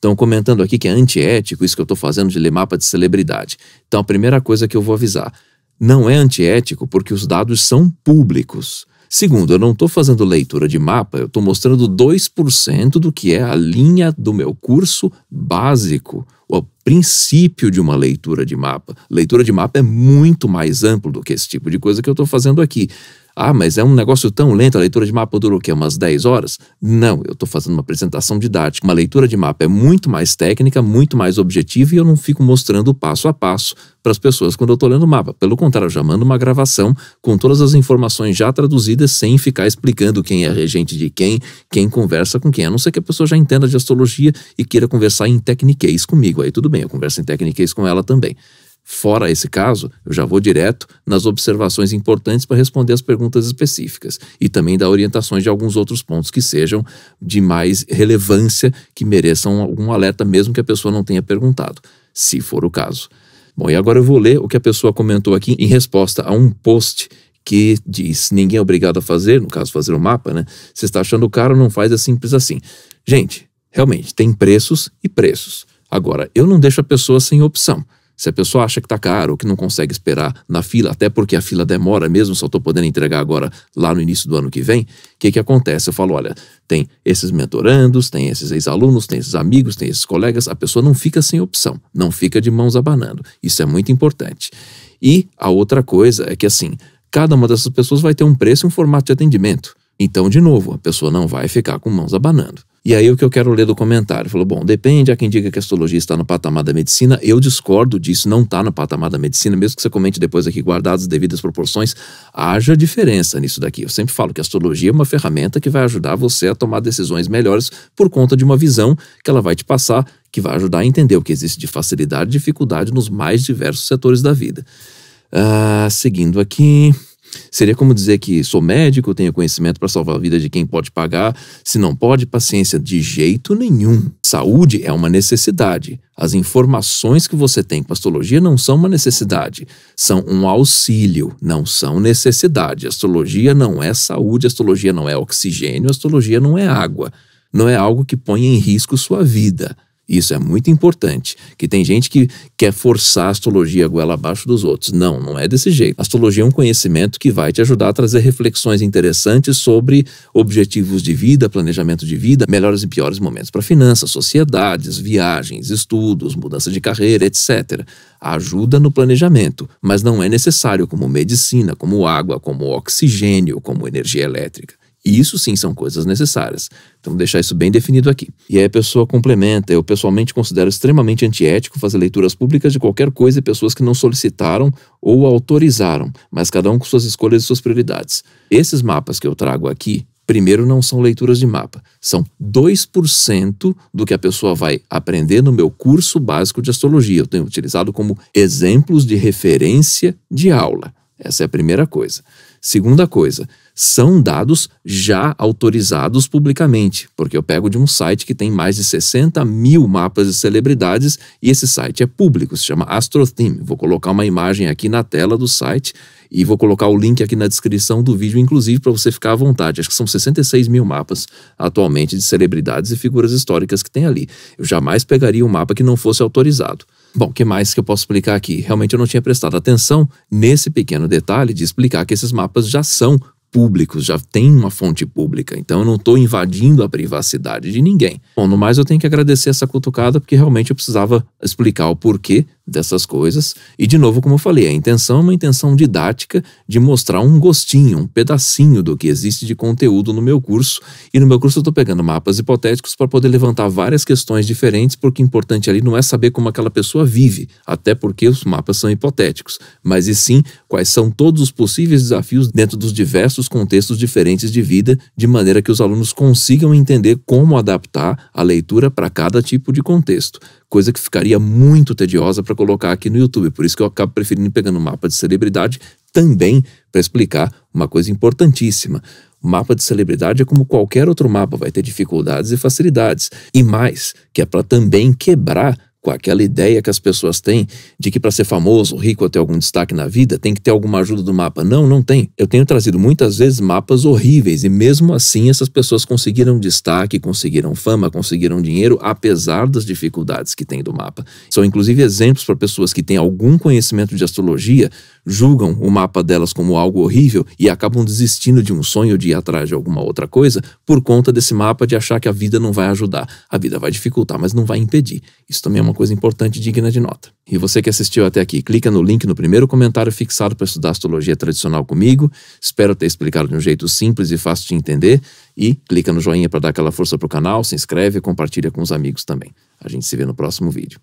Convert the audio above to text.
Estão comentando aqui que é antiético isso que eu estou fazendo de ler mapa de celebridade. Então, a primeira coisa que eu vou avisar: não é antiético porque os dados são públicos. Segundo, eu não estou fazendo leitura de mapa, eu estou mostrando 2% do que é a linha do meu curso básico, o princípio de uma leitura de mapa. Leitura de mapa é muito mais amplo do que esse tipo de coisa que eu estou fazendo aqui. Ah, mas é um negócio tão lento, a leitura de mapa durou o quê? Umas 10 horas? Não, eu estou fazendo uma apresentação didática. Uma leitura de mapa é muito mais técnica, muito mais objetiva e eu não fico mostrando passo a passo para as pessoas quando eu estou lendo o mapa. Pelo contrário, eu já mando uma gravação com todas as informações já traduzidas sem ficar explicando quem é regente de quem, quem conversa com quem. A não ser que a pessoa já entenda de astrologia e queira conversar em tecniquez comigo. Aí tudo bem, eu converso em tecniquez com ela também. Fora esse caso, eu já vou direto nas observações importantes para responder as perguntas específicas e também dar orientações de alguns outros pontos que sejam de mais relevância, que mereçam algum alerta, mesmo que a pessoa não tenha perguntado, se for o caso. Bom, e agora eu vou ler o que a pessoa comentou aqui em resposta a um post que diz: ninguém é obrigado a fazer, no caso, fazer o um mapa, né? Você está achando caro, não faz, é simples assim. Gente, realmente, tem preços e preços. Agora, eu não deixo a pessoa sem opção. Se a pessoa acha que está caro, que não consegue esperar na fila, até porque a fila demora mesmo, só estou podendo entregar agora lá no início do ano que vem, o que, que acontece? Eu falo, olha, tem esses mentorandos, tem esses ex-alunos, tem esses amigos, tem esses colegas, a pessoa não fica sem opção, não fica de mãos abanando. Isso é muito importante. E a outra coisa é que assim, cada uma dessas pessoas vai ter um preço e um formato de atendimento. Então, de novo, a pessoa não vai ficar com mãos abanando. E aí o que eu quero ler do comentário? Falou, bom, depende, A quem diga que a astrologia está no patamar da medicina. Eu discordo disso, não está no patamar da medicina, mesmo que você comente depois aqui, guardados as devidas proporções, haja diferença nisso daqui. Eu sempre falo que a astrologia é uma ferramenta que vai ajudar você a tomar decisões melhores por conta de uma visão que ela vai te passar, que vai ajudar a entender o que existe de facilidade e dificuldade nos mais diversos setores da vida. Uh, seguindo aqui. Seria como dizer que sou médico, tenho conhecimento para salvar a vida de quem pode pagar. Se não pode, paciência, de jeito nenhum. Saúde é uma necessidade. As informações que você tem com astrologia não são uma necessidade, são um auxílio, não são necessidade. Astrologia não é saúde, astrologia não é oxigênio, astrologia não é água. Não é algo que põe em risco sua vida. Isso é muito importante, que tem gente que quer forçar a astrologia goela abaixo dos outros. Não, não é desse jeito. A astrologia é um conhecimento que vai te ajudar a trazer reflexões interessantes sobre objetivos de vida, planejamento de vida, melhores e piores momentos para finanças, sociedades, viagens, estudos, mudança de carreira, etc. Ajuda no planejamento, mas não é necessário como medicina, como água, como oxigênio, como energia elétrica isso sim são coisas necessárias. Então, deixar isso bem definido aqui. E aí a pessoa complementa: eu pessoalmente considero extremamente antiético fazer leituras públicas de qualquer coisa e pessoas que não solicitaram ou autorizaram, mas cada um com suas escolhas e suas prioridades. Esses mapas que eu trago aqui, primeiro, não são leituras de mapa, são 2% do que a pessoa vai aprender no meu curso básico de astrologia. Eu tenho utilizado como exemplos de referência de aula. Essa é a primeira coisa. Segunda coisa, são dados já autorizados publicamente, porque eu pego de um site que tem mais de 60 mil mapas de celebridades e esse site é público, se chama AstroTheme. Vou colocar uma imagem aqui na tela do site e vou colocar o link aqui na descrição do vídeo, inclusive, para você ficar à vontade. Acho que são 66 mil mapas atualmente de celebridades e figuras históricas que tem ali. Eu jamais pegaria um mapa que não fosse autorizado. Bom, o que mais que eu posso explicar aqui? Realmente eu não tinha prestado atenção nesse pequeno detalhe de explicar que esses mapas já são públicos, já tem uma fonte pública, então eu não estou invadindo a privacidade de ninguém. Bom, no mais eu tenho que agradecer essa cutucada porque realmente eu precisava explicar o porquê dessas coisas. E, de novo, como eu falei, a intenção é uma intenção didática de mostrar um gostinho, um pedacinho do que existe de conteúdo no meu curso. E no meu curso eu estou pegando mapas hipotéticos para poder levantar várias questões diferentes, porque o importante ali não é saber como aquela pessoa vive, até porque os mapas são hipotéticos, mas e sim quais são todos os possíveis desafios dentro dos diversos contextos diferentes de vida, de maneira que os alunos consigam entender como adaptar a leitura para cada tipo de contexto, coisa que ficaria muito tediosa para colocar aqui no YouTube. Por isso que eu acabo preferindo pegando um mapa de celebridade também para explicar uma coisa importantíssima. O mapa de celebridade é como qualquer outro mapa, vai ter dificuldades e facilidades. E mais, que é para também quebrar com aquela ideia que as pessoas têm de que para ser famoso, rico ou ter algum destaque na vida, tem que ter alguma ajuda do mapa. Não, não tem. Eu tenho trazido muitas vezes mapas horríveis e mesmo assim essas pessoas conseguiram destaque, conseguiram fama, conseguiram dinheiro, apesar das dificuldades que tem do mapa. São inclusive exemplos para pessoas que têm algum conhecimento de astrologia julgam o mapa delas como algo horrível e acabam desistindo de um sonho de ir atrás de alguma outra coisa por conta desse mapa de achar que a vida não vai ajudar. A vida vai dificultar, mas não vai impedir. Isso também é uma coisa importante e digna de nota. E você que assistiu até aqui, clica no link no primeiro comentário fixado para estudar astrologia tradicional comigo. Espero ter explicado de um jeito simples e fácil de entender. E clica no joinha para dar aquela força para o canal, se inscreve e compartilha com os amigos também. A gente se vê no próximo vídeo.